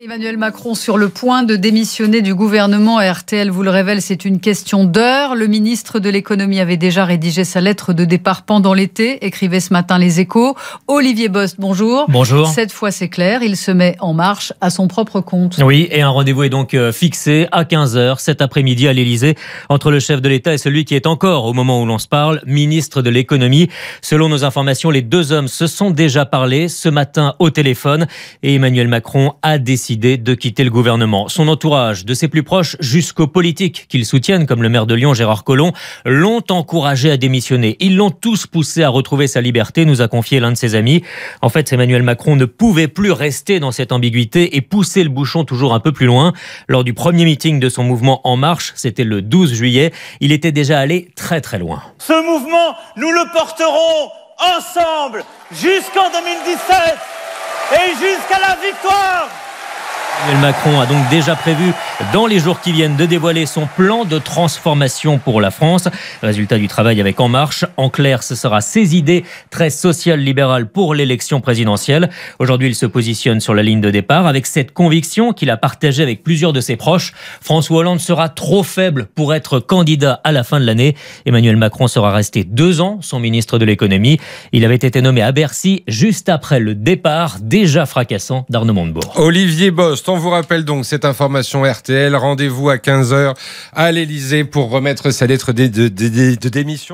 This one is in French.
Emmanuel Macron sur le point de démissionner du gouvernement. RTL vous le révèle, c'est une question d'heure. Le ministre de l'économie avait déjà rédigé sa lettre de départ pendant l'été, écrivait ce matin les échos. Olivier Bost, bonjour. Bonjour. Cette fois, c'est clair, il se met en marche à son propre compte. Oui, et un rendez-vous est donc euh, fixé à 15h cet après-midi à l'Elysée entre le chef de l'État et celui qui est encore, au moment où l'on se parle, ministre de l'économie. Selon nos informations, les deux hommes se sont déjà parlé ce matin au téléphone et Emmanuel Macron a décidé décidé de quitter le gouvernement. Son entourage, de ses plus proches jusqu'aux politiques qu'il soutiennent, comme le maire de Lyon Gérard Collomb, l'ont encouragé à démissionner. Ils l'ont tous poussé à retrouver sa liberté, nous a confié l'un de ses amis. En fait, Emmanuel Macron ne pouvait plus rester dans cette ambiguïté et pousser le bouchon toujours un peu plus loin. Lors du premier meeting de son mouvement En Marche, c'était le 12 juillet, il était déjà allé très très loin. Ce mouvement, nous le porterons ensemble jusqu'en 2017 et jusqu'à la victoire Emmanuel Macron a donc déjà prévu dans les jours qui viennent de dévoiler son plan de transformation pour la France. Résultat du travail avec En Marche. En clair, ce sera ses idées très sociales libérales pour l'élection présidentielle. Aujourd'hui, il se positionne sur la ligne de départ avec cette conviction qu'il a partagée avec plusieurs de ses proches. François Hollande sera trop faible pour être candidat à la fin de l'année. Emmanuel Macron sera resté deux ans son ministre de l'économie. Il avait été nommé à Bercy juste après le départ déjà fracassant d'Arnaud Montebourg. Olivier Bost on vous rappelle donc cette information RTL. Rendez-vous à 15h à l'Elysée pour remettre sa lettre de démission.